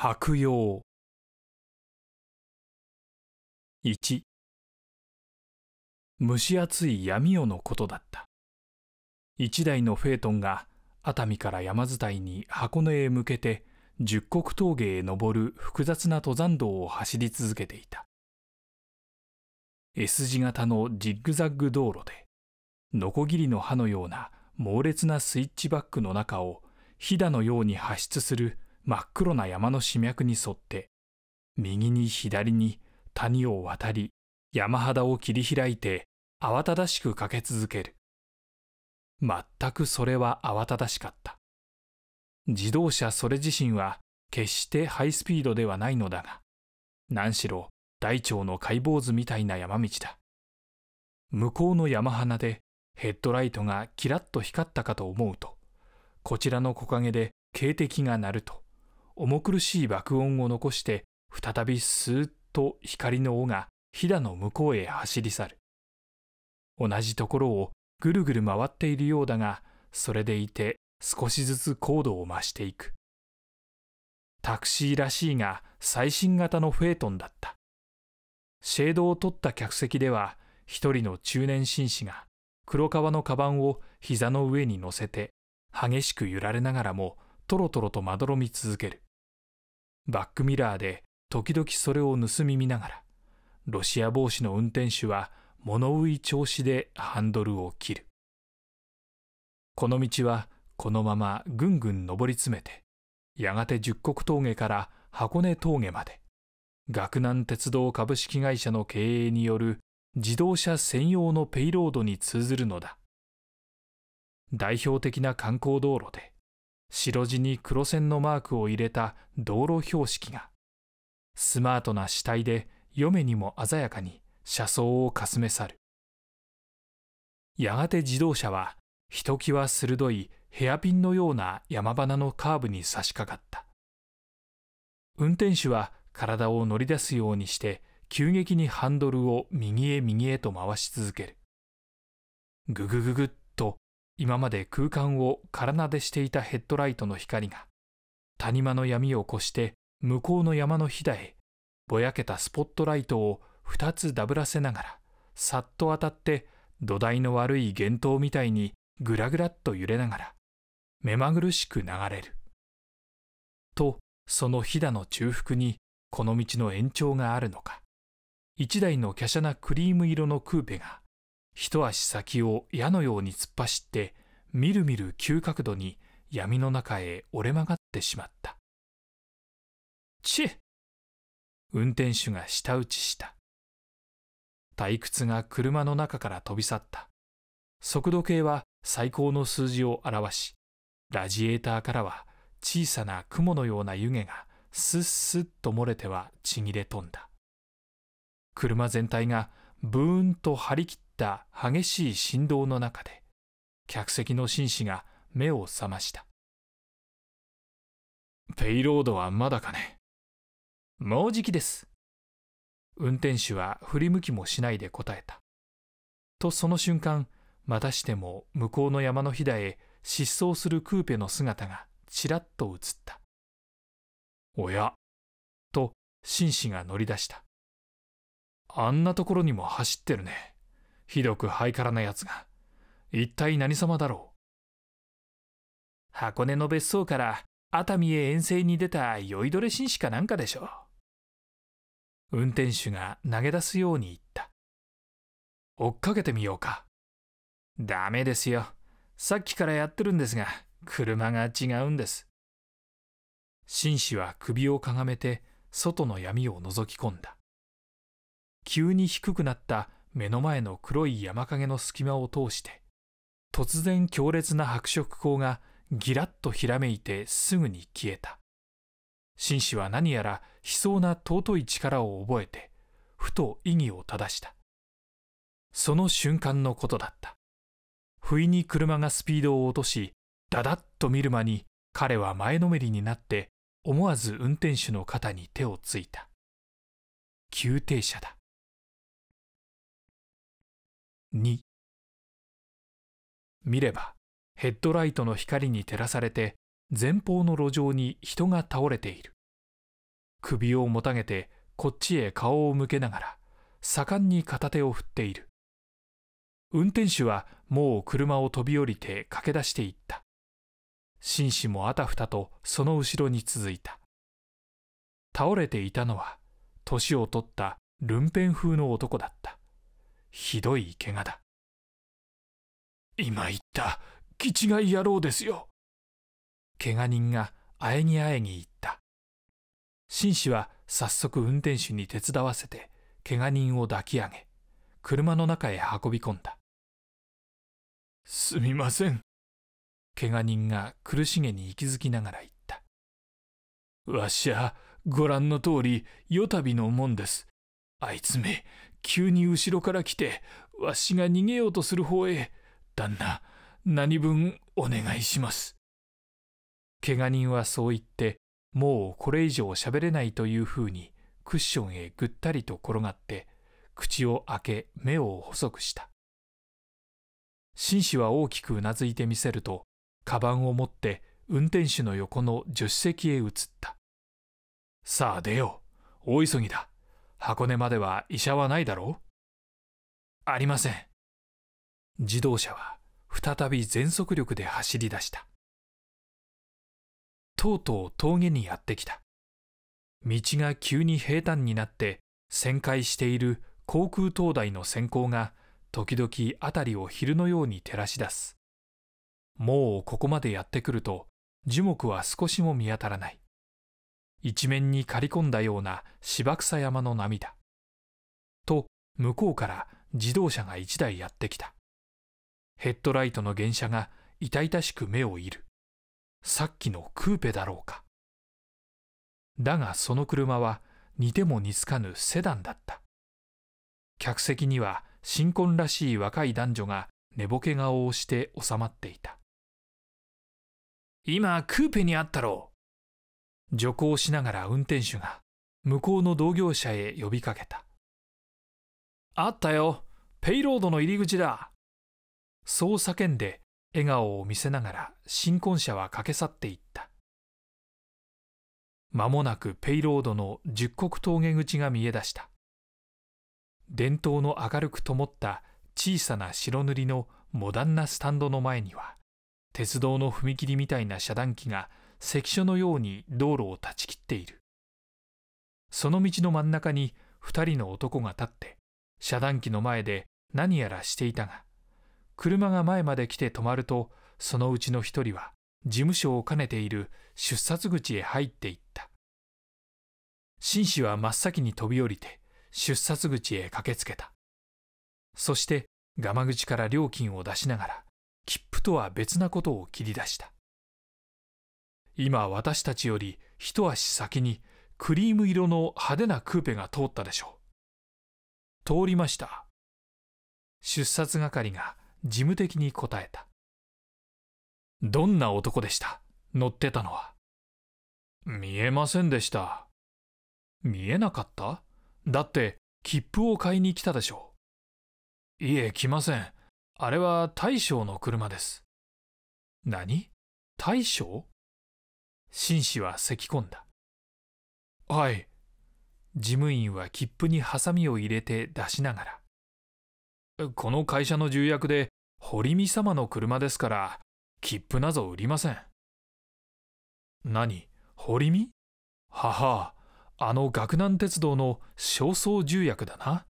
白用1蒸し暑い闇夜のことだった1台のフェートンが熱海から山伝いに箱根へ向けて十国峠へ登る複雑な登山道を走り続けていた S 字型のジッグザッグ道路でノコギリの刃のような猛烈なスイッチバックの中を飛騨のように発出する真っ黒な山の死脈に沿って右に左に谷を渡り山肌を切り開いて慌ただしく駆け続ける全くそれは慌ただしかった自動車それ自身は決してハイスピードではないのだが何しろ大腸の解剖図みたいな山道だ向こうの山鼻でヘッドライトがキラッと光ったかと思うとこちらの木陰で警笛が鳴ると重苦しい爆音を残して再びスーッと光の尾が飛騨の向こうへ走り去る同じところをぐるぐる回っているようだがそれでいて少しずつ高度を増していくタクシーらしいが最新型のフェートンだったシェードを取った客席では一人の中年紳士が黒革のカバンを膝の上に乗せて激しく揺られながらもとろとろとまどろみ続けるバックミラーで時々それを盗み見ながらロシア帽子の運転手は物浮い調子でハンドルを切るこの道はこのままぐんぐん登り詰めてやがて十国峠から箱根峠まで学南鉄道株式会社の経営による自動車専用のペイロードに通ずるのだ代表的な観光道路で白地に黒線のマークを入れた道路標識がスマートな死体で嫁にも鮮やかに車窓をかすめ去るやがて自動車はひときわ鋭いヘアピンのような山花のカーブに差し掛かった運転手は体を乗り出すようにして急激にハンドルを右へ右へと回し続けるぐぐぐぐっ今まで空間を空なでしていたヘッドライトの光が谷間の闇を越して向こうの山のひだへぼやけたスポットライトを2つダブらせながらさっと当たって土台の悪い幻灯みたいにぐらぐらっと揺れながら目まぐるしく流れる。とその飛騨の中腹にこの道の延長があるのか一台の華奢なクリーム色のクーペが一足先を矢のように突っ走ってみるみる急角度に闇の中へ折れ曲がってしまったチッ運転手が舌打ちした退屈が車の中から飛び去った速度計は最高の数字を表しラジエーターからは小さな雲のような湯気がスッスッと漏れてはちぎれ飛んだ車全体がブーンと張り切っった激しい振動の中で客席の紳士が目を覚ましたペイロードはまだかねもうじきです運転手は振り向きもしないで答えたとその瞬間またしても向こうの山のひだへ失踪するクーペの姿がちらっと映ったおやと紳士が乗り出したあんなところにも走ってるねひどくハイカラなやつが一体何様だろう箱根の別荘から熱海へ遠征に出た酔いどれ紳士かなんかでしょう運転手が投げ出すように言った追っかけてみようかダメですよさっきからやってるんですが車が違うんです紳士は首をかがめて外の闇を覗き込んだ急に低くなった目の前の黒い山陰の隙間を通して突然強烈な白色光がギラッとひらめいてすぐに消えた紳士は何やら悲壮な尊い力を覚えてふと意義を正したその瞬間のことだった不意に車がスピードを落としだだっと見る間に彼は前のめりになって思わず運転手の肩に手をついた急停車だ2見ればヘッドライトの光に照らされて前方の路上に人が倒れている首をもたげてこっちへ顔を向けながら盛んに片手を振っている運転手はもう車を飛び降りて駆け出していった紳士もあたふたとその後ろに続いた倒れていたのは年を取ったルンペン風の男だったひどい怪我だ今言った気違い野郎ですよ怪我人があえぎあえぎ言った紳士は早速運転手に手伝わせて怪我人を抱き上げ車の中へ運び込んだすみません怪我人が苦しげに息づきながら言ったわしゃご覧の通り夜旅のもんですあいつめ急に後ろから来てわしが逃げようとする方へ旦那何分お願いしますけが人はそう言ってもうこれ以上喋れないというふうにクッションへぐったりと転がって口を開け目を細くした紳士は大きくうなずいてみせるとカバンを持って運転手の横の助手席へ移ったさあ出よう大急ぎだ箱根までは医者はないだろうありません。自動車は再び全速力で走り出した。とうとう峠にやってきた。道が急に平坦になって旋回している航空灯台の閃光が時々辺りを昼のように照らし出す。もうここまでやってくると樹木は少しも見当たらない。一面に刈り込んだような芝草山の波だ。と、向こうから自動車が一台やってきた。ヘッドライトの原車が痛々しく目を射る。さっきのクーペだろうか。だがその車は似ても似つかぬセダンだった。客席には新婚らしい若い男女が寝ぼけ顔をして収まっていた。今クーペにあったろう。徐行しながら運転手が向こうの同業者へ呼びかけたあったよペイロードの入り口だそう叫んで笑顔を見せながら新婚者は駆け去っていった間もなくペイロードの十国峠口が見えだした伝統の明るく灯った小さな白塗りのモダンなスタンドの前には鉄道の踏切みたいな遮断機が関所のように道路を断ち切っているその道の真ん中に2人の男が立って遮断機の前で何やらしていたが車が前まで来て止まるとそのうちの1人は事務所を兼ねている出殺口へ入っていった紳士は真っ先に飛び降りて出殺口へ駆けつけたそしてガマ口から料金を出しながら切符とは別なことを切り出した今私たちより一足先にクリーム色の派手なクーペが通ったでしょう。通りました。出札係が事務的に答えた。どんな男でした乗ってたのは。見えませんでした。見えなかっただって切符を買いに来たでしょう。いえ、来ません。あれは大将の車です。何大将紳士は咳き込んだ。はい。事務員は切符にハサミを入れて出しながら。この会社の重役で、堀美様の車ですから、切符なぞ売りません。何堀美ははあ、あの学南鉄道の焦燥重役だな。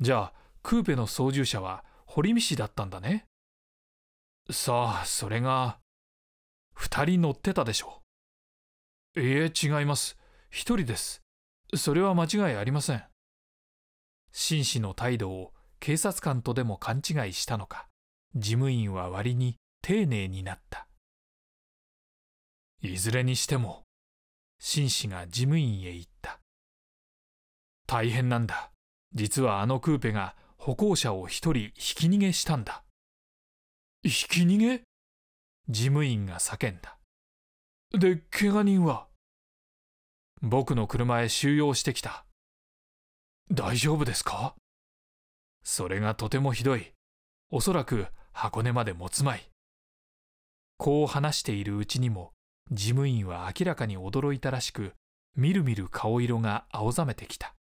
じゃあ、クーペの操縦者は堀見氏だったんだね。さあ、それが、二人乗ってたでしょう。いえ、違います。一人です。それは間違いありません。紳士の態度を警察官とでも勘違いしたのか、事務員は割に丁寧になった。いずれにしても、紳士が事務員へ行った。大変なんだ。実はあのクーペが歩行者を一人ひき逃げしたんだ。ひき逃げ事務員が叫んだ。で、怪我人は僕の車へ収容してきた。大丈夫ですかそれがとてもひどい。おそらく箱根まで持つまい。こう話しているうちにも、事務員は明らかに驚いたらしく、みるみる顔色が青ざめてきた。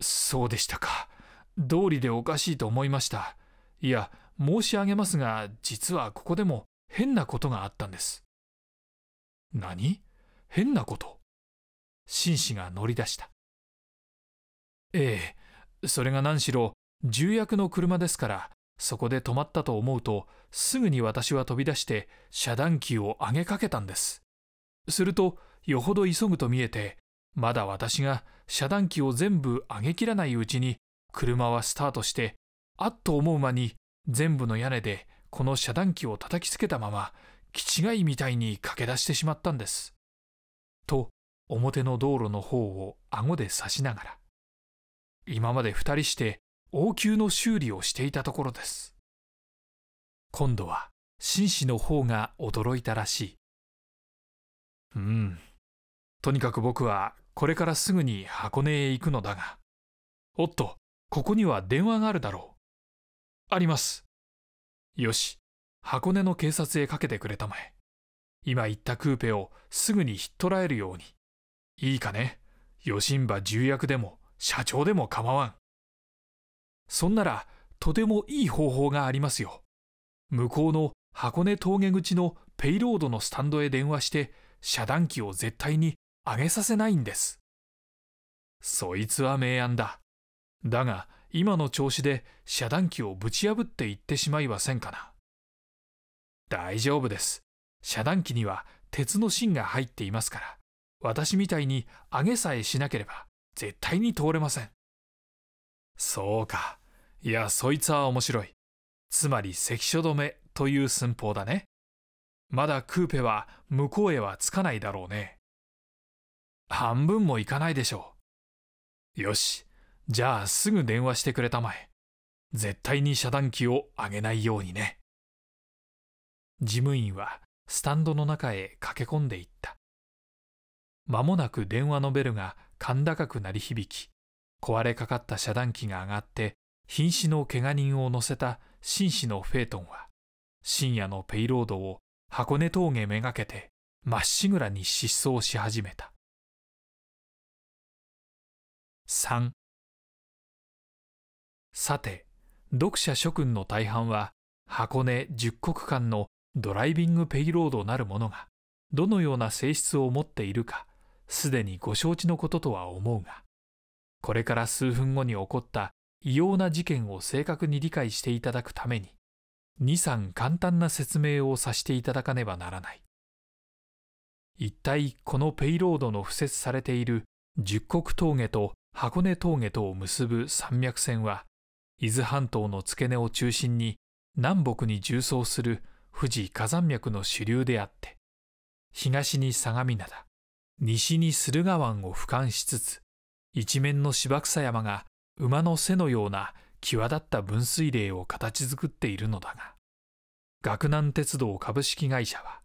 そうでしたか。道理でおかしいと思いました。いや、申し上げますが、実はここでも変なことがあったんです。何変なこと紳士が乗り出した。ええ、それが何しろ重役の車ですから、そこで止まったと思うと、すぐに私は飛び出して遮断機を上げかけたんです。すると、よほど急ぐと見えて、まだ私が遮断機を全部上げきらないうちに、車はスタートして、あっと思う間に全部の屋根でこの遮断機を叩きつけたまま気違いみたいに駆け出してしまったんです。と、表の道路の方を顎で刺しながら、今まで二人して応急の修理をしていたところです。今度は、紳士の方が驚いたらしい。うん。とにかく僕は、これからすぐに箱根へ行くのだが。おっと、ここには電話があるだろう。あります。よし、箱根の警察へかけてくれたまえ。今言ったクーペをすぐに引っ捕らえるように。いいかね余震馬重役でも社長でも構わん。そんならとてもいい方法がありますよ。向こうの箱根峠口のペイロードのスタンドへ電話して遮断機を絶対に上げさせないんです。そいつは明暗だ。だが今の調子で遮断機をぶち破っていってしまいませんかな。大丈夫です。遮断機には鉄の芯が入っていますから、私みたいに上げさえしなければ、絶対に通れません。そうか。いや、そいつは面白い。つまり、関所止めという寸法だね。まだクーペは向こうへはつかないだろうね。半分もいかないでしょう。よし。じゃあ、すぐ電話してくれたまえ。絶対に遮断機を上げないようにね。事務員はスタンドの中へ駆け込んでいった。間もなく電話のベルが甲高く鳴り響き、壊れかかった遮断機が上がって、瀕死のけが人を乗せた紳士のフェイトンは、深夜のペイロードを箱根峠めがけて、まっしぐらに失踪し始めた。3さて、読者諸君の大半は、箱根十国間のドライビングペイロードなるものがどのような性質を持っているかすでにご承知のこととは思うがこれから数分後に起こった異様な事件を正確に理解していただくために23簡単な説明をさせていただかねばならない一体このペイロードの付設されている十国峠と箱根峠とを結ぶ山脈線は伊豆半島の付け根を中心に南北に縦走する富士火山脈の主流であって、東に相模灘、西に駿河湾を俯瞰しつつ、一面の芝草山が馬の背のような際立った分水嶺を形作っているのだが、学南鉄道株式会社は、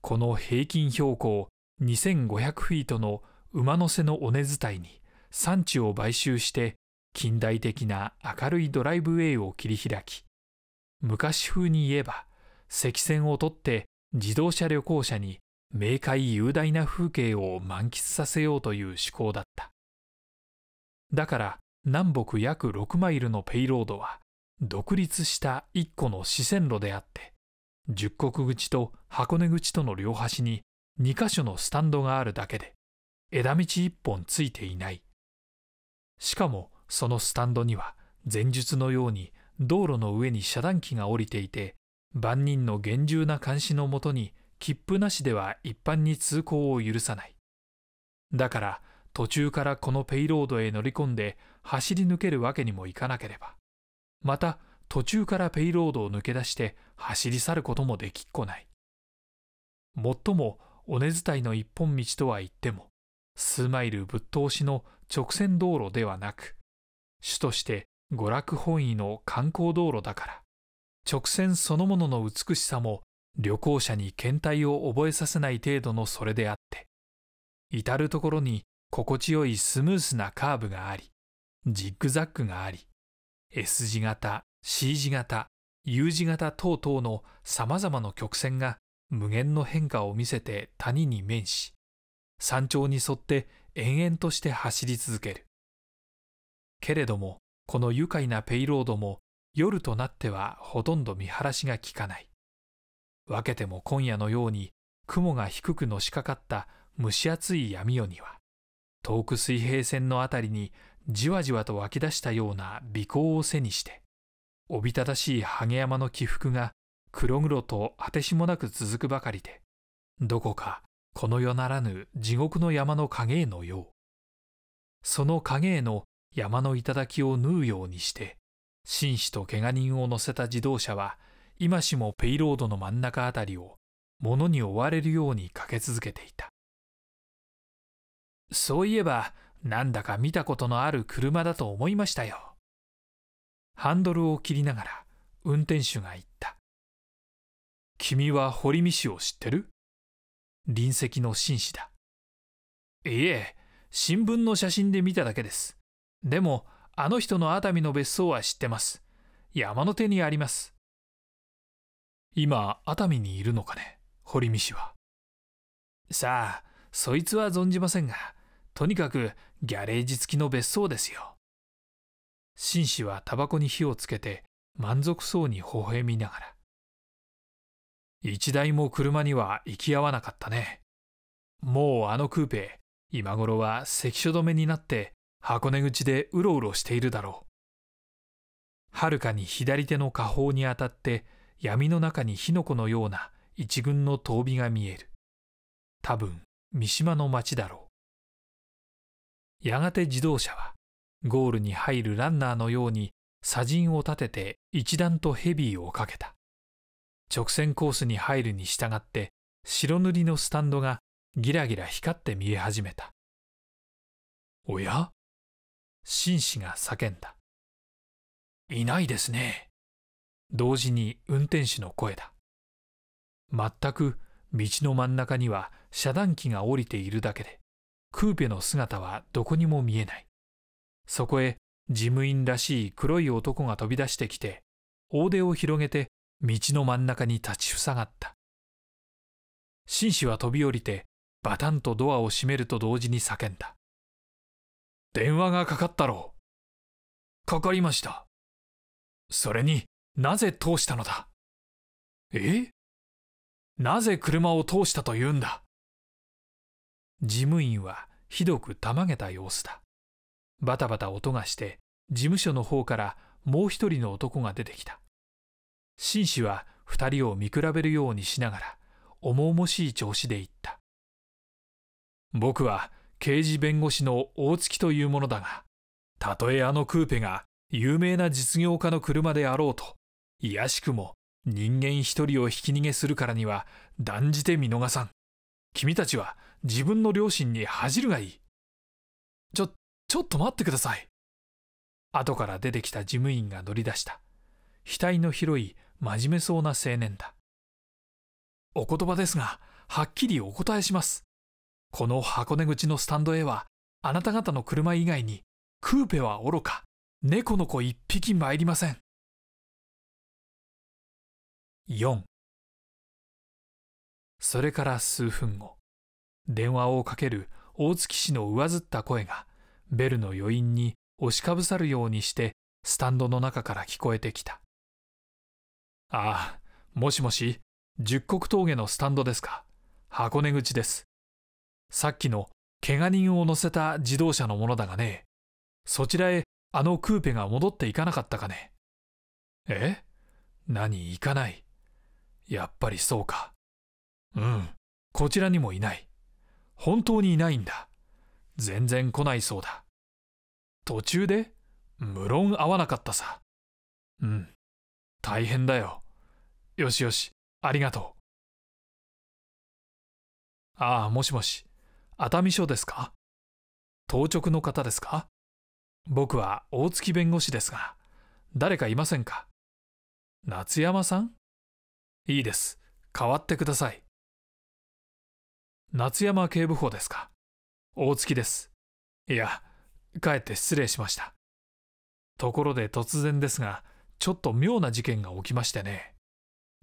この平均標高2500フィートの馬の背の尾根伝いに産地を買収して近代的な明るいドライブウェイを切り開き、昔風に言えば赤線を取って自動車旅行者に明快雄大な風景を満喫させようという思考だった。だから南北約6マイルのペイロードは独立した1個の四線路であって、十国口と箱根口との両端に2か所のスタンドがあるだけで、枝道1本ついていない。しかもそのスタンドには前述のように道路の上に遮断機が降りていて万人の厳重な監視のもとに切符なしでは一般に通行を許さないだから途中からこのペイロードへ乗り込んで走り抜けるわけにもいかなければまた途中からペイロードを抜け出して走り去ることもできっこないもっとも尾根伝いの一本道とは言っても数マイルぶっ通しの直線道路ではなく主として娯楽本位の観光道路だから直線そのものの美しさも旅行者に倦怠を覚えさせない程度のそれであって至る所に心地よいスムースなカーブがありジッグザックがあり S 字型 C 字型 U 字型等々のさまざまな曲線が無限の変化を見せて谷に面し山頂に沿って延々として走り続けるけれどもこの愉快なペイロードも夜となってはほとんど見晴らしがきかない。分けても今夜のように雲が低くのしかかった蒸し暑い闇夜には、遠く水平線のあたりにじわじわと湧き出したような微光を背にして、おびただしいハ山の起伏が黒々と果てしもなく続くばかりで、どこかこの世ならぬ地獄の山の影へのよう。その影への山の頂を縫うようにして、紳士と怪我人を乗せた自動車は今しもペイロードの真ん中あたりを物に追われるように駆け続けていたそういえばなんだか見たことのある車だと思いましたよハンドルを切りながら運転手が言った君は堀見氏を知ってる隣席の紳士だいえ新聞の写真で見ただけですでもあの人の熱海の別荘は知ってます。山の手にあります。今、熱海にいるのかね、堀見氏は。さあ、そいつは存じませんが、とにかくギャレージ付きの別荘ですよ。紳士はタバコに火をつけて、満足そうに微笑みながら。一台も車には行き合わなかったね。もうあのクーペ、今頃は関所止めになって箱根口でうろうろしているだろう。はるかに左手の下方にあたって闇の中に火の粉のような一群の遠火が見える。多分、三島の町だろう。やがて自動車は、ゴールに入るランナーのように砂塵を立てて一段とヘビーをかけた。直線コースに入るに従って、白塗りのスタンドがギラギラ光って見え始めた。おや紳士が叫んだ。いないですね。同時に運転手の声だ。全く道の真ん中には遮断機が降りているだけで、クーペの姿はどこにも見えない。そこへ事務員らしい黒い男が飛び出してきて、大手を広げて道の真ん中に立ちふさがった。紳士は飛び降りて、バタンとドアを閉めると同時に叫んだ。電話がかかったろう。かかりました。それになぜ通したのだえなぜ車を通したと言うんだ事務員はひどくたまげた様子だ。バタバタ音がして事務所の方からもう一人の男が出てきた。紳士は二人を見比べるようにしながら重々しい調子で言った。僕は刑事弁護士の大月というものだが、たとえあのクーペが有名な実業家の車であろうと、いやしくも人間一人をひき逃げするからには断じて見逃さん。君たちは自分の両親に恥じるがいい。ちょ、ちょっと待ってください。後から出てきた事務員が乗り出した。額の広い真面目そうな青年だ。お言葉ですが、はっきりお答えします。この箱根口のスタンドへは、あなた方の車以外に、クーペはおろか、猫の子一匹参りません。4それから数分後、電話をかける大月氏の上ずった声が、ベルの余韻に押しかぶさるようにして、スタンドの中から聞こえてきた。ああ、もしもし、十国峠のスタンドですか。箱根口です。さっきの怪我人を乗せた自動車のものだがね、そちらへあのクーペが戻っていかなかったかね。え何行かない。やっぱりそうか。うん、こちらにもいない。本当にいないんだ。全然来ないそうだ。途中で無論会わなかったさ。うん、大変だよ。よしよし、ありがとう。ああ、もしもし。熱海署ですか当直の方ですか僕は大月弁護士ですが、誰かいませんか夏山さんいいです。代わってください。夏山警部補ですか大月です。いや、かえって失礼しました。ところで突然ですが、ちょっと妙な事件が起きましてね。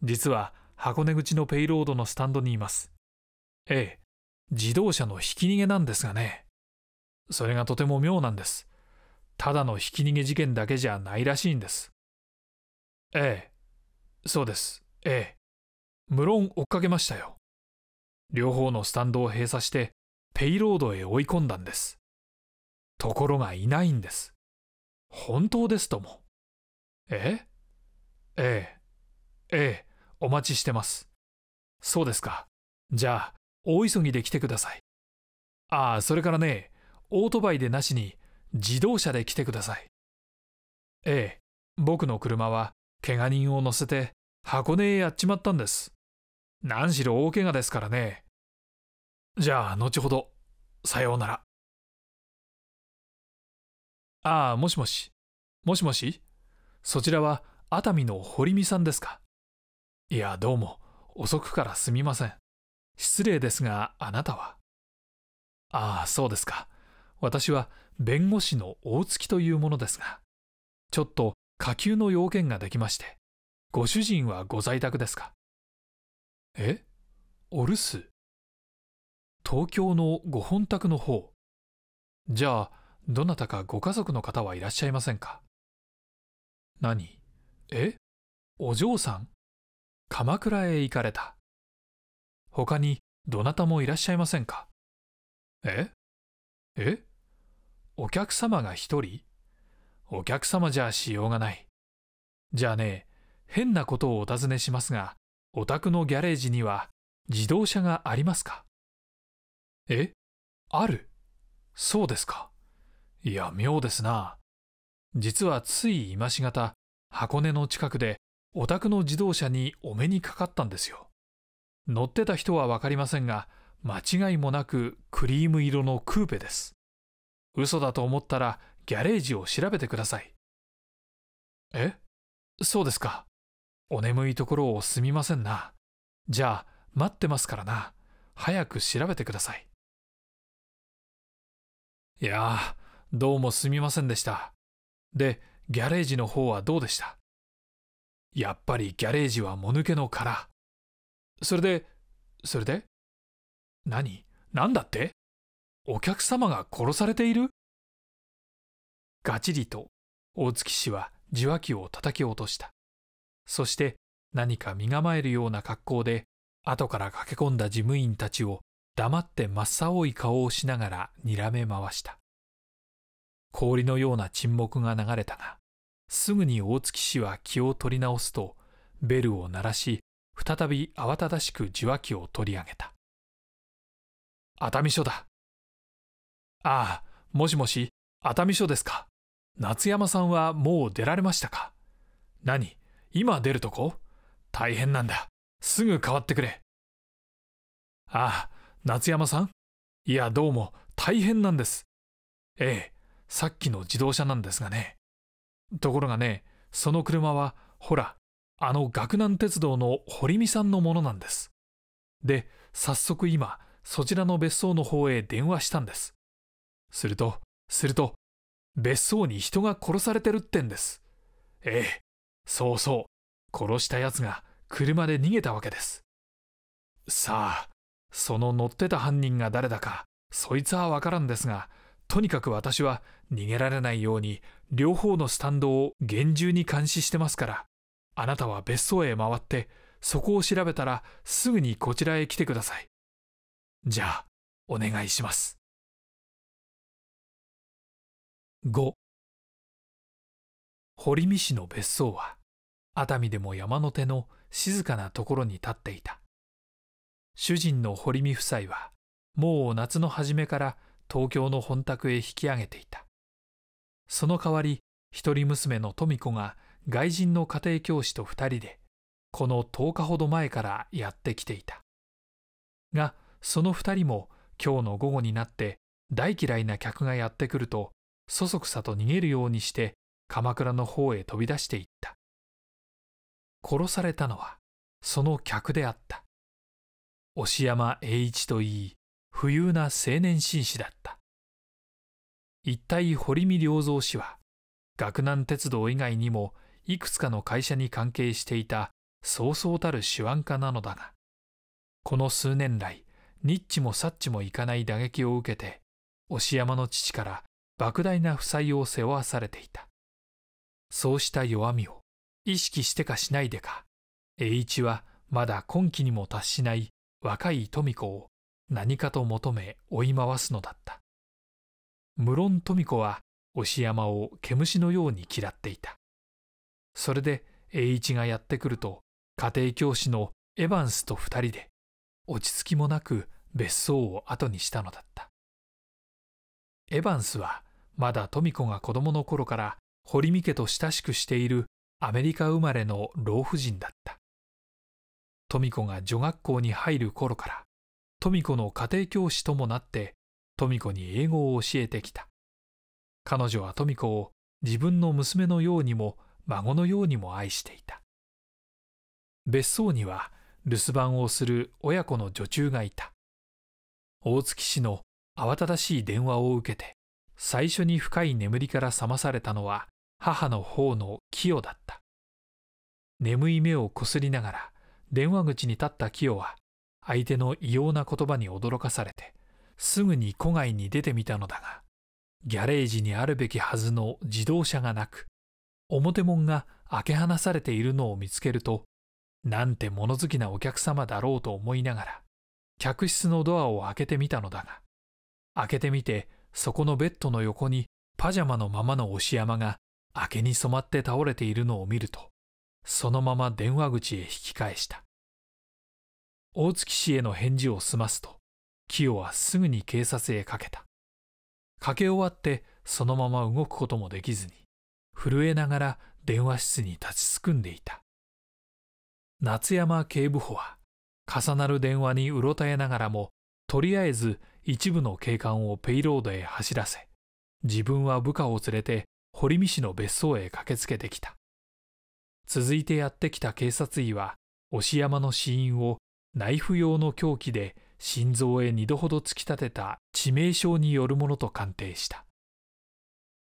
実は箱根口のペイロードのスタンドにいます。ええ、自動車のひき逃げなんですがね。それがとても妙なんです。ただのひき逃げ事件だけじゃないらしいんです。ええ、そうです、ええ。無論追っかけましたよ。両方のスタンドを閉鎖して、ペイロードへ追い込んだんです。ところがいないんです。本当ですとも。ええええ、ええ、お待ちしてます。そうですか。じゃあ、大急ぎで来てください。ああ、それからね、オートバイでなしに自動車で来てください。ええ、僕の車は怪我人を乗せて箱根へやっちまったんです。何しろ大怪我ですからね。じゃあ、後ほど。さようなら。ああ、もしもし。もしもしそちらは熱海の堀美さんですかいや、どうも、遅くからすみません。失礼ですが、あなたはああ、そうですか。私は弁護士の大月というものですが、ちょっと下級の要件ができまして、ご主人はご在宅ですかえお留守東京のご本宅の方。じゃあ、どなたかご家族の方はいらっしゃいませんか何えお嬢さん鎌倉へ行かれた。他にどなたもいらっしゃいませんかええお客様が一人お客様じゃしようがない。じゃあね、変なことをお尋ねしますが、お宅のギャレージには自動車がありますかえあるそうですか。いや、妙ですな。実はつい今しがた、箱根の近くでお宅の自動車にお目にかかったんですよ。乗ってた人は分かりませんが間違いもなくクリーム色のクーペです嘘だと思ったらギャレージを調べてくださいえそうですかお眠いところをすみませんなじゃあ待ってますからな早く調べてくださいいやどうもすみませんでしたでギャレージの方はどうでしたやっぱりギャレージはもぬけの殻それで、それで何何だってお客様が殺されているガチリと大月氏は受話器を叩き落とした。そして何か身構えるような格好で、後から駆け込んだ事務員たちを黙って真っ青い顔をしながら睨め回した。氷のような沈黙が流れたが、すぐに大月氏は気を取り直すと、ベルを鳴らし、再び慌ただしく受話器を取り上げた熱海署だああもしもし熱海署ですか夏山さんはもう出られましたか何今出るとこ大変なんだすぐ変わってくれああ夏山さんいやどうも大変なんですええさっきの自動車なんですがねところがねその車はほらあの学南鉄道の堀美さんのものなんです。で、早速今、そちらの別荘の方へ電話したんです。すると、すると、別荘に人が殺されてるってんです。ええ、そうそう、殺した奴が車で逃げたわけです。さあ、その乗ってた犯人が誰だか、そいつはわからんですが、とにかく私は逃げられないように両方のスタンドを厳重に監視してますからあなたは別荘へ回ってそこを調べたらすぐにこちらへ来てくださいじゃあお願いします5堀見市の別荘は熱海でも山の手の静かなところに立っていた主人の堀見夫妻はもう夏の初めから東京の本宅へ引き上げていたその代わり一人娘の富子が外人の家庭教師と2人でこの10日ほど前からやってきていたがその2人も今日の午後になって大嫌いな客がやってくるとそそくさと逃げるようにして鎌倉の方へ飛び出していった殺されたのはその客であった押山栄一といい不裕な青年紳士だった一体堀見良三氏は学南鉄道以外にもいくつかの会社に関係していたそうそうたる手腕家なのだが、この数年来、ニッチもサッチもいかない打撃を受けて、押山の父から莫大な負債を背負わされていた。そうした弱みを意識してかしないでか、栄一はまだ今期にも達しない若い富子を何かと求め追い回すのだった。無論富子は押山を毛虫のように嫌っていた。それで栄一がやってくると家庭教師のエヴァンスと2人で落ち着きもなく別荘を後にしたのだったエヴァンスはまだ富子が子供の頃から堀美家と親しくしているアメリカ生まれの老婦人だった富子が女学校に入る頃から富子の家庭教師ともなって富子に英語を教えてきた彼女は富子を自分の娘のようにも孫のようにも愛していた別荘には留守番をする親子の女中がいた大月氏の慌ただしい電話を受けて最初に深い眠りから覚まされたのは母の方の清だった眠い目をこすりながら電話口に立った清は相手の異様な言葉に驚かされてすぐに戸外に出てみたのだがギャレージにあるべきはずの自動車がなく表門が開け放されているのを見つけると、なんて物好きなお客様だろうと思いながら、客室のドアを開けてみたのだが、開けてみて、そこのベッドの横にパジャマのままの押山が明けに染まって倒れているのを見ると、そのまま電話口へ引き返した。大月氏への返事を済ますと、清はすぐに警察へかけた。かけ終わってそのまま動くこともできずに、震えながら電話室に立ちすくんでいた夏山警部補は重なる電話にうろたえながらもとりあえず一部の警官をペイロードへ走らせ自分は部下を連れて堀見氏の別荘へ駆けつけてきた続いてやってきた警察医は押山の死因をナイフ用の凶器で心臓へ2度ほど突き立てた致命傷によるものと鑑定した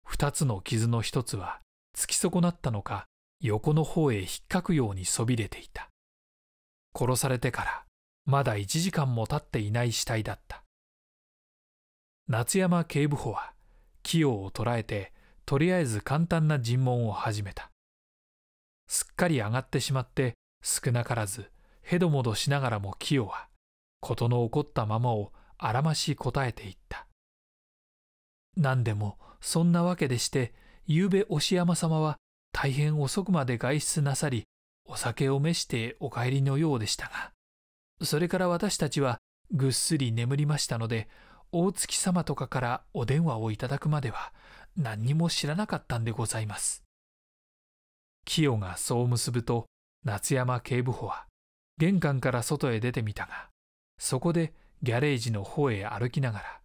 2つの傷の1つは突き損なったのか、横の方へ引っかくようにそびれていた。殺されてからまだ1時間も経っていない死体だった。夏山警部補は器用を捉えてとりあえず簡単な尋問を始めた。すっかり上がってしまって少なからずヘドモドしながらも清は事の起こったままをあらまし答えていった。何でもそんなわけでしてゆべ押山様は大変遅くまで外出なさり、お酒を召してお帰りのようでしたが、それから私たちはぐっすり眠りましたので、大月様とかからお電話をいただくまでは何にも知らなかったんでございます。清がそう結ぶと、夏山警部補は玄関から外へ出てみたが、そこでギャレージの方へ歩きながら、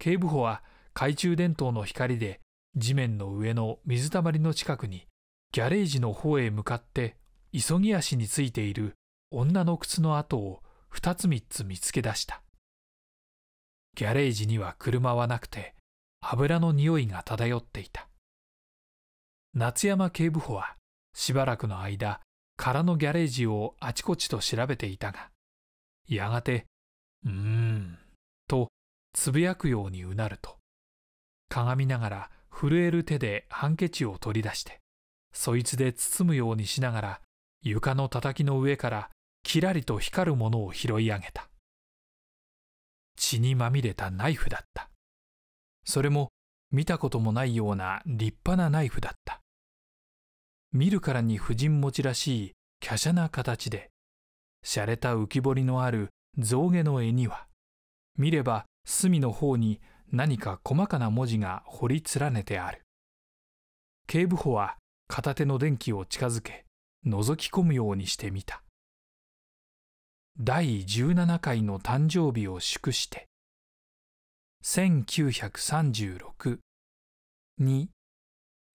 警部補は懐中電灯の光で地面の上の水たまりの近くにギャレージの方へ向かって急ぎ足についている女の靴の跡を2つ3つ見つけ出したギャレージには車はなくて油の匂いが漂っていた夏山警部補はしばらくの間空のギャレージをあちこちと調べていたがやがて「うーん」とつぶやくようにうなるとかがみながら震える手でハンケチを取り出して、そいつで包むようにしながら、床のたたきの上からきらりと光るものを拾い上げた。血にまみれたナイフだった。それも見たこともないような立派なナイフだった。見るからに婦人持ちらしい華奢な形で、洒落た浮き彫りのある象牙の絵には、見れば隅の方に何か細かな文字が彫り連ねてある。警部補は片手の電気を近づけ、覗き込むようにしてみた。第17回の誕生日を祝して、1936、2、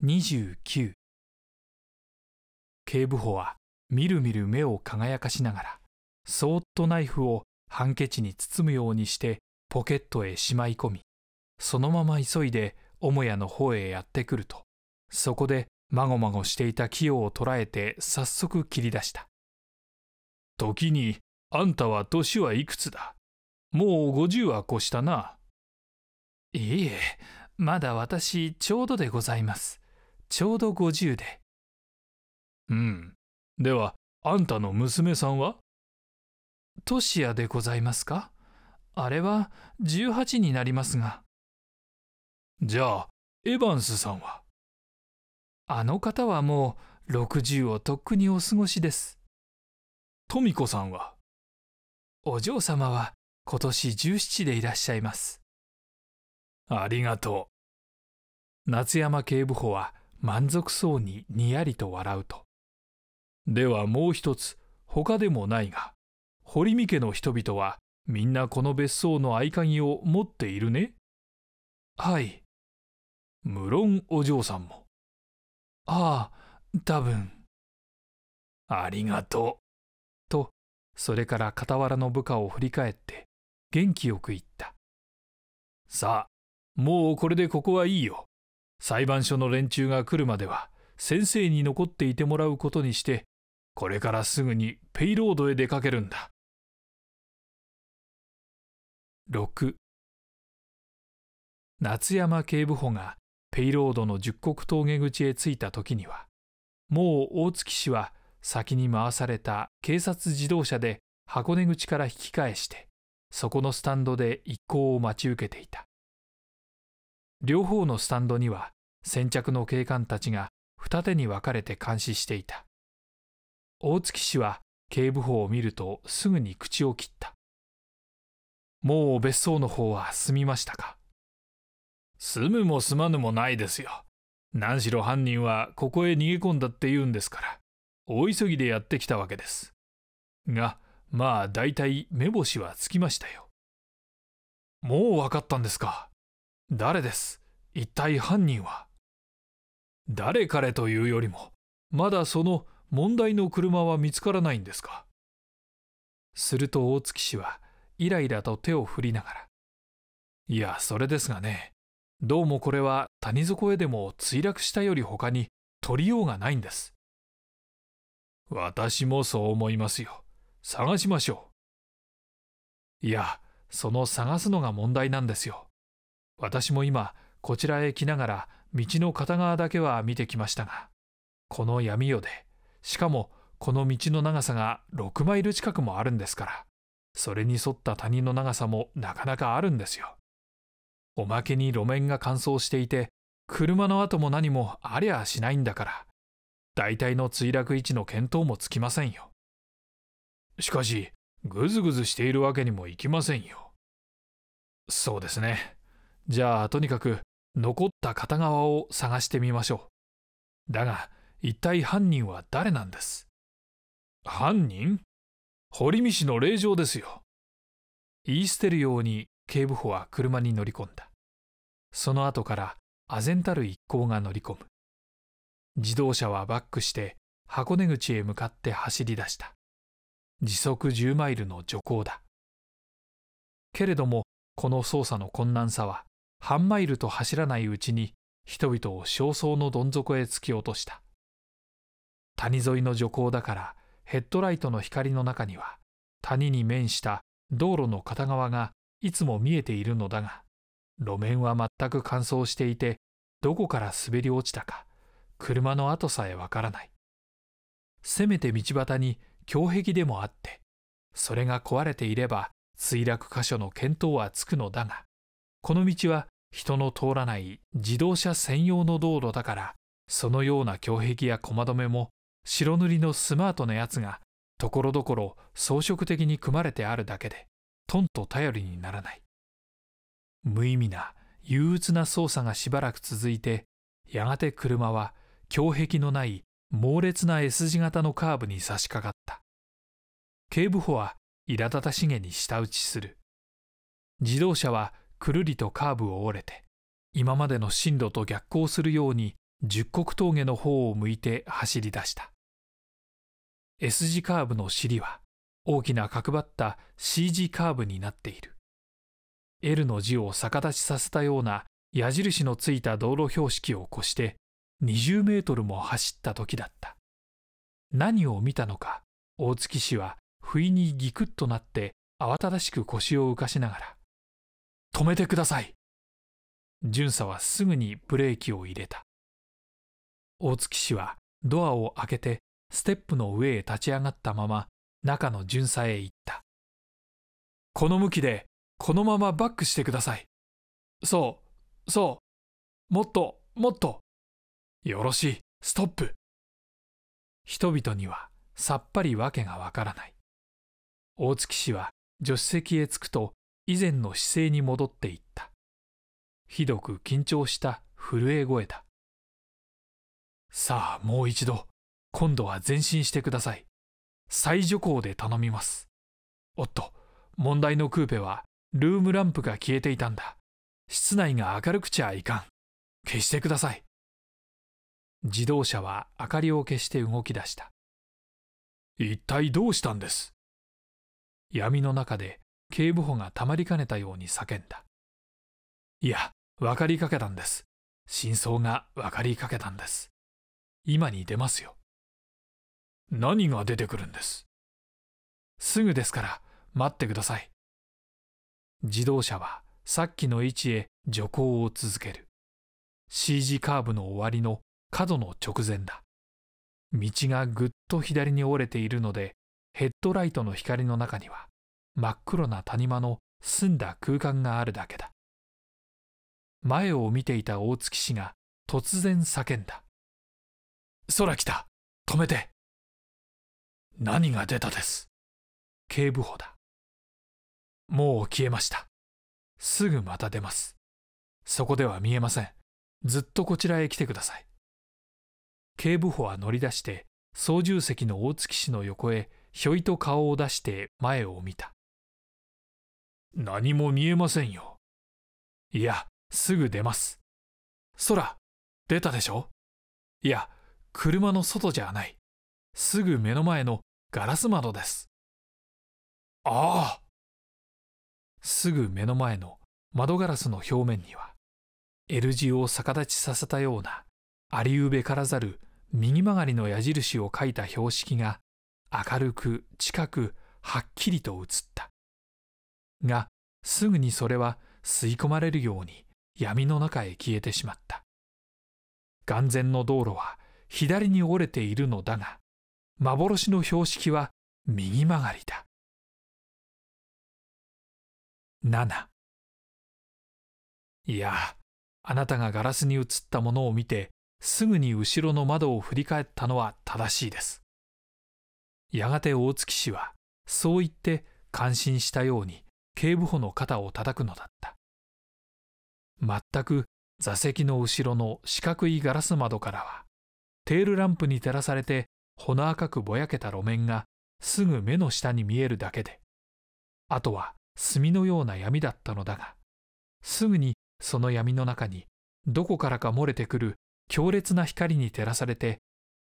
29。警部補はみるみる目を輝かしながら、そーっとナイフをハンケチに包むようにしてポケットへしまい込み、そのまま急いで母屋の方へやってくるとそこでまごまごしていた清を捕らえて早速切り出した時にあんたは年はいくつだもう50は越したないいえまだ私ちょうどでございますちょうど50でうんではあんたの娘さんはトシヤでございますかあれは18になりますがじゃあ、エバンスさんはあの方はもう60をとっくにお過ごしです。トミコさんはお嬢様は今年17でいらっしゃいます。ありがとう。夏山警部補は満足そうににやりと笑うと。ではもう一つ、他でもないが、堀見家の人々はみんなこの別荘の合鍵を持っているねはい。無論お嬢さんも。ああ、多分。ありがとう。と、それから傍らの部下を振り返って、元気よく言った。さあ、もうこれでここはいいよ。裁判所の連中が来るまでは、先生に残っていてもらうことにして、これからすぐにペイロードへ出かけるんだ。6夏山警部補がペイロードの十国峠口へ着いた時にはもう大月氏は先に回された警察自動車で箱根口から引き返してそこのスタンドで一行を待ち受けていた両方のスタンドには先着の警官たちが二手に分かれて監視していた大月氏は警部補を見るとすぐに口を切ったもう別荘の方は済みましたか住むも住まぬもないですよ。何しろ犯人はここへ逃げ込んだって言うんですから、大急ぎでやってきたわけです。が、まあ大体目星はつきましたよ。もう分かったんですか。誰です。一体犯人は。誰彼というよりも、まだその問題の車は見つからないんですか。すると大月氏はイライラと手を振りながら。いや、それですがね、どうもこれは谷底へでも墜落したより他に取りようがないんです私もそう思いますよ探しましょういやその探すのが問題なんですよ私も今こちらへ来ながら道の片側だけは見てきましたがこの闇夜でしかもこの道の長さが6マイル近くもあるんですからそれに沿った谷の長さもなかなかあるんですよおまけに路面が乾燥していて、車の跡も何もありゃしないんだから、大体の墜落位置の見当もつきませんよ。しかし、ぐずぐずしているわけにもいきませんよ。そうですね。じゃあ、とにかく、残った片側を探してみましょう。だが、一体犯人は誰なんです犯人堀見氏の令状ですよ。言い捨てるように警部補は車に乗り込んだ。その後から唖然たる一行が乗り込む。自動車はバックして箱根口へ向かって走り出した。時速10マイルの徐行だ。けれども、この操作の困難さは、半マイルと走らないうちに、人々を焦燥のどん底へ突き落とした。谷沿いの徐行だから、ヘッドライトの光の中には、谷に面した道路の片側がいつも見えているのだが路面は全く乾燥していてどこから滑り落ちたか車の跡さえわからないせめて道端に胸壁でもあってそれが壊れていれば墜落箇所の見当はつくのだがこの道は人の通らない自動車専用の道路だからそのような胸壁や駒止めも白塗りのスマートなやつがところどころ装飾的に組まれてあるだけでとんと頼りにならない。無意味な憂鬱な操作がしばらく続いて、やがて車は胸壁のない猛烈な S 字型のカーブに差し掛かった。警部補は苛立たしげに舌打ちする。自動車はくるりとカーブを折れて、今までの進路と逆行するように十国峠の方を向いて走り出した。S 字カーブの尻は大きな角張った C 字カーブになっている。L の字を逆立ちさせたような矢印のついた道路標識を越して20メートルも走った時だった。何を見たのか、大月氏は不意にギクッとなって慌ただしく腰を浮かしながら、止めてください巡査はすぐにブレーキを入れた。大月氏はドアを開けてステップの上へ立ち上がったまま中の巡査へ行った。この向きで、このままバックしてください。そう、そう、もっと、もっと。よろしい、ストップ。人々にはさっぱりわけがわからない。大月氏は助手席へ着くと以前の姿勢に戻っていった。ひどく緊張した震え声だ。さあもう一度、今度は前進してください。再徐行で頼みますおっと問題のクーペはルームランプが消えていたんだ室内が明るくちゃいかん消してください自動車は明かりを消して動き出した一体どうしたんです闇の中で警部補がたまりかねたように叫んだいや分かりかけたんです真相が分かりかけたんです今に出ますよ何が出てくるんですすぐですから待ってください自動車はさっきの位置へ徐行を続ける C g カーブの終わりの角の直前だ道がぐっと左に折れているのでヘッドライトの光の中には真っ黒な谷間の澄んだ空間があるだけだ前を見ていた大月氏が突然叫んだ空来た止めて何が出たです警部補だもう消えましたすぐまた出ますそこでは見えませんずっとこちらへ来てください警部補は乗り出して操縦席の大月氏の横へひょいと顔を出して前を見た何も見えませんよいやすぐ出ます空出たでしょいや車の外じゃないすぐ目の前のガラス窓です。ああすぐ目の前の窓ガラスの表面には、L 字を逆立ちさせたような、ありうべからざる右曲がりの矢印を書いた標識が、明るく近くはっきりと映った。が、すぐにそれは吸い込まれるように闇の中へ消えてしまった。眼前の道路は左に折れているのだが、幻の標識は右曲がりだ7いやあなたがガラスに映ったものを見てすぐに後ろの窓を振り返ったのは正しいですやがて大月氏はそう言って感心したように警部補の肩を叩くのだった全く座席の後ろの四角いガラス窓からはテールランプに照らされてほの赤くぼやけた路面がすぐ目の下に見えるだけで、あとは墨のような闇だったのだが、すぐにその闇の中にどこからか漏れてくる強烈な光に照らされて、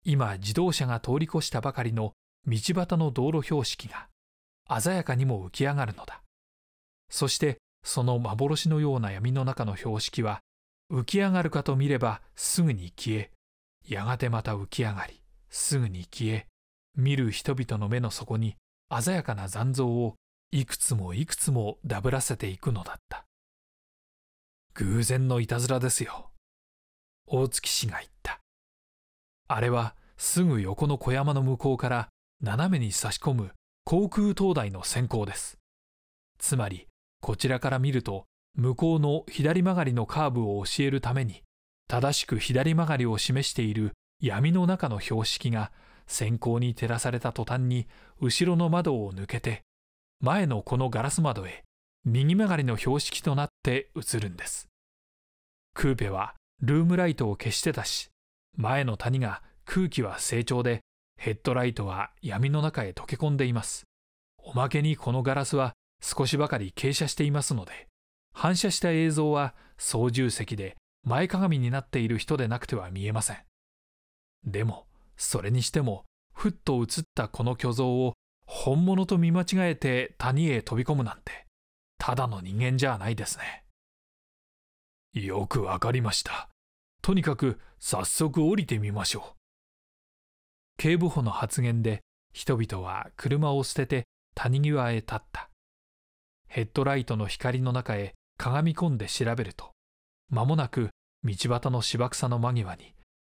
今自動車が通り越したばかりの道端の道路標識が鮮やかにも浮き上がるのだ。そしてその幻のような闇の中の標識は浮き上がるかと見ればすぐに消え、やがてまた浮き上がり、すぐに消え、見る人々の目の底に鮮やかな残像をいくつもいくつもダブらせていくのだった。偶然のいたずらですよ。大月氏が言った。あれはすぐ横の小山の向こうから斜めに差し込む航空灯台の閃光です。つまり、こちらから見ると、向こうの左曲がりのカーブを教えるために、正しく左曲がりを示している闇の中の標識が閃光に照らされた途端に後ろの窓を抜けて前のこのガラス窓へ右曲がりの標識となって映るんですクーペはルームライトを消してたし前の谷が空気は成長でヘッドライトは闇の中へ溶け込んでいますおまけにこのガラスは少しばかり傾斜していますので反射した映像は操縦席で前かがみになっている人でなくては見えませんでもそれにしてもふっと映ったこの巨像を本物と見間違えて谷へ飛び込むなんてただの人間じゃないですねよくわかりましたとにかく早速降りてみましょう警部補の発言で人々は車を捨てて谷際へ立ったヘッドライトの光の中へかがみ込んで調べると間もなく道端の芝草の間際に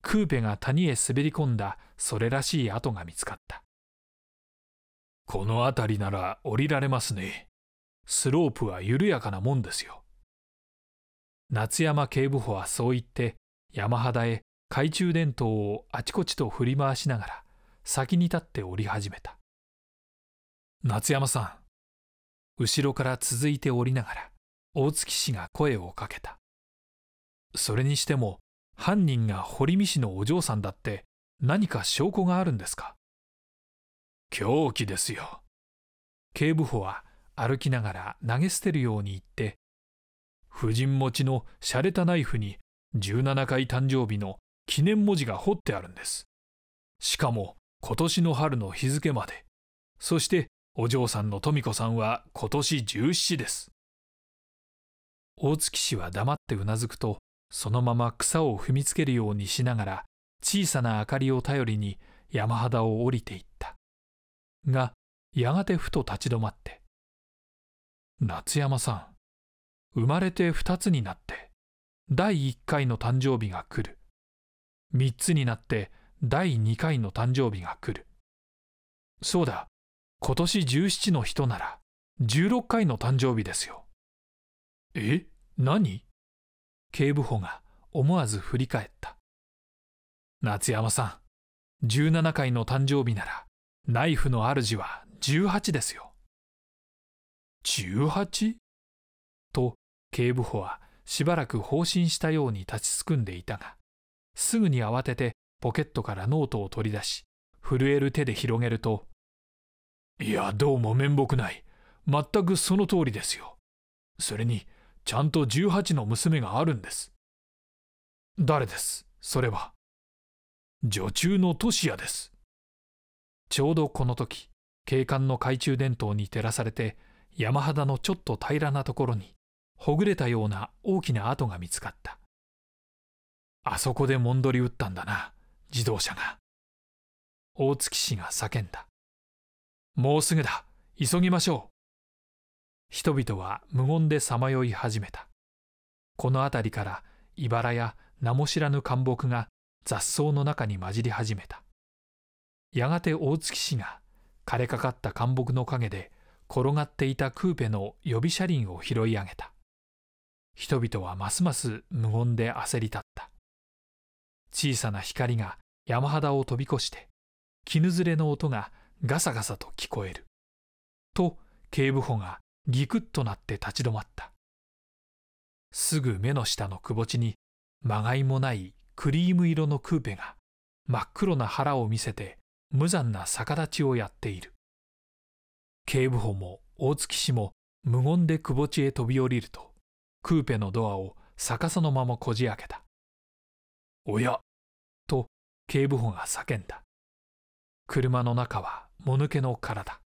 クーペが谷へ滑り込んだそれらしい跡が見つかったこの辺りなら降りられますねスロープは緩やかなもんですよ夏山警部補はそう言って山肌へ懐中電灯をあちこちと振り回しながら先に立って降り始めた夏山さん後ろから続いて降りながら大月氏が声をかけたそれにしても犯人が堀見氏のお嬢さんだって何か証拠があるんですか狂気ですよ。警部補は歩きながら投げ捨てるように言って、婦人持ちの洒落たナイフに17回誕生日の記念文字が彫ってあるんです。しかも今年の春の日付まで。そしてお嬢さんの富子さんは今年17です。大月氏は黙ってうなずくと、そのまま草を踏みつけるようにしながら小さな明かりを頼りに山肌を降りていったがやがてふと立ち止まって「夏山さん生まれて2つになって第1回の誕生日が来る3つになって第2回の誕生日が来るそうだ今年17の人なら16回の誕生日ですよえ何警部補が思わず振り返った夏山さん17回の誕生日ならナイフの主は18ですよ 18? と警部補はしばらく放心したように立ちすくんでいたがすぐに慌ててポケットからノートを取り出し震える手で広げると「いやどうも面目ない全くその通りですよそれにちゃんと18の娘があるんです誰ですそれは女中のトシヤですちょうどこの時警官の懐中電灯に照らされて山肌のちょっと平らなところにほぐれたような大きな跡が見つかったあそこでもんどり打ったんだな自動車が大月氏が叫んだもうすぐだ急ぎましょう人々は無言でさまよい始めたこの辺りから茨や名も知らぬ灌木が雑草の中に混じり始めたやがて大月氏が枯れかかった灌木の陰で転がっていたクーペの予備車輪を拾い上げた人々はますます無言で焦り立った小さな光が山肌を飛び越して絹ずれの音がガサガサと聞こえると警部補がぎくっとなって立ち止まった。すぐ目の下のくぼ地に、まがいもないクリーム色のクーペが、真っ黒な腹を見せて、無残な逆立ちをやっている。警部補も大月氏も無言でくぼ地へ飛び降りると、クーペのドアを逆さのままこじ開けた。おやと警部補が叫んだ。車の中はもぬけの殻だ。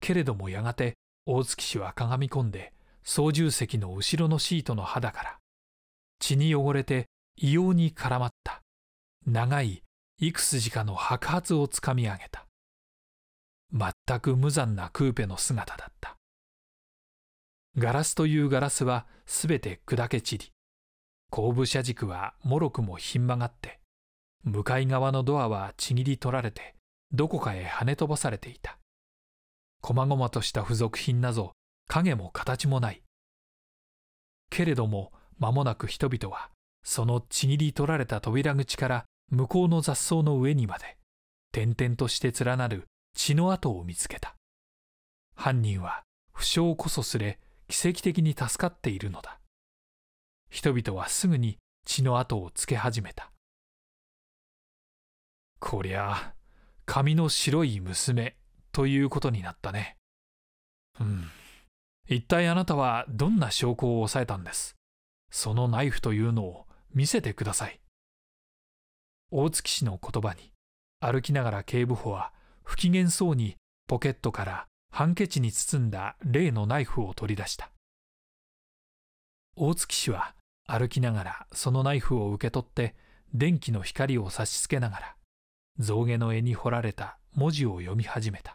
けれどもやがて大月氏はかがみ込んで操縦席の後ろのシートの肌から血に汚れて異様に絡まった長い幾筋かの白髪をつかみ上げた全く無残なクーペの姿だったガラスというガラスはすべて砕け散り後部車軸はもろくもひん曲がって向かい側のドアはちぎり取られてどこかへ跳ね飛ばされていた細々とした付属品なぞ影も形もないけれども間もなく人々はそのちぎり取られた扉口から向こうの雑草の上にまで点々として連なる血の跡を見つけた犯人は負傷こそすれ奇跡的に助かっているのだ人々はすぐに血の跡をつけ始めたこりゃあ髪の白い娘ということになったねうん一体あなたはどんな証拠を抑えたんですそのナイフというのを見せてください大月氏の言葉に歩きながら警部補は不機嫌そうにポケットからハンケチに包んだ例のナイフを取り出した大月氏は歩きながらそのナイフを受け取って電気の光を差しつけながら象牙の絵に彫られた文字を読み始めた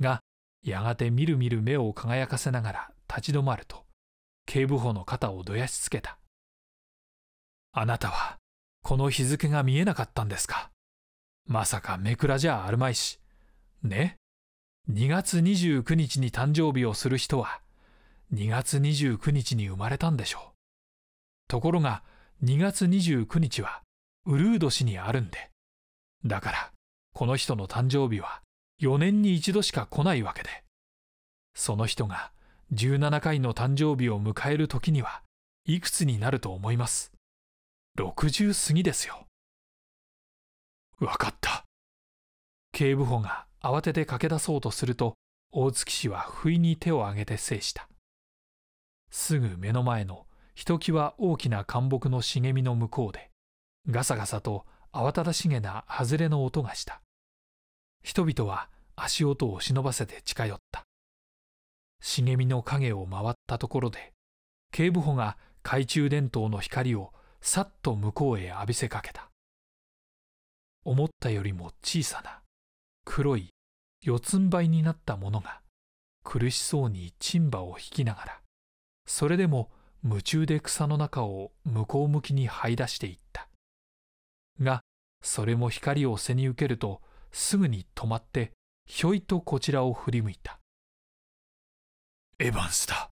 がやがてみるみる目を輝かせながら立ち止まると警部補の肩をどやしつけたあなたはこの日付が見えなかったんですかまさかめくらじゃあるまいしね2月29日に誕生日をする人は2月29日に生まれたんでしょうところが2月29日はウルード氏にあるんでだからこの人の誕生日は4年に一度しか来ないわけでその人が17回の誕生日を迎える時にはいくつになると思います60過ぎですよわかった警部補が慌てて駆け出そうとすると大月氏は不意に手を挙げて制したすぐ目の前のひときわ大きな灌木の茂みの向こうでガサガサと慌ただしげな外れの音がした人々は足音を忍ばせて近寄った茂みの影を回ったところで警部補が懐中電灯の光をさっと向こうへ浴びせかけた思ったよりも小さな黒い四つん這いになったものが苦しそうに珍馬を引きながらそれでも夢中で草の中を向こう向きに這い出していったがそれも光を背に受けるとすぐに止まってひょいとこちらを振り向いたエヴァンスだ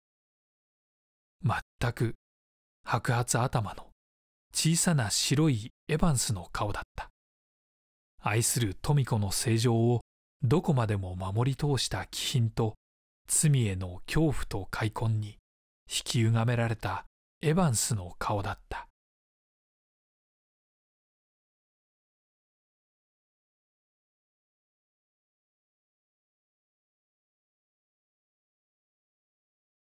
まったく白髪頭の小さな白いエヴァンスの顔だった愛する富子の正常をどこまでも守り通した気品と罪への恐怖と悔恨に引きゆがめられたエヴァンスの顔だった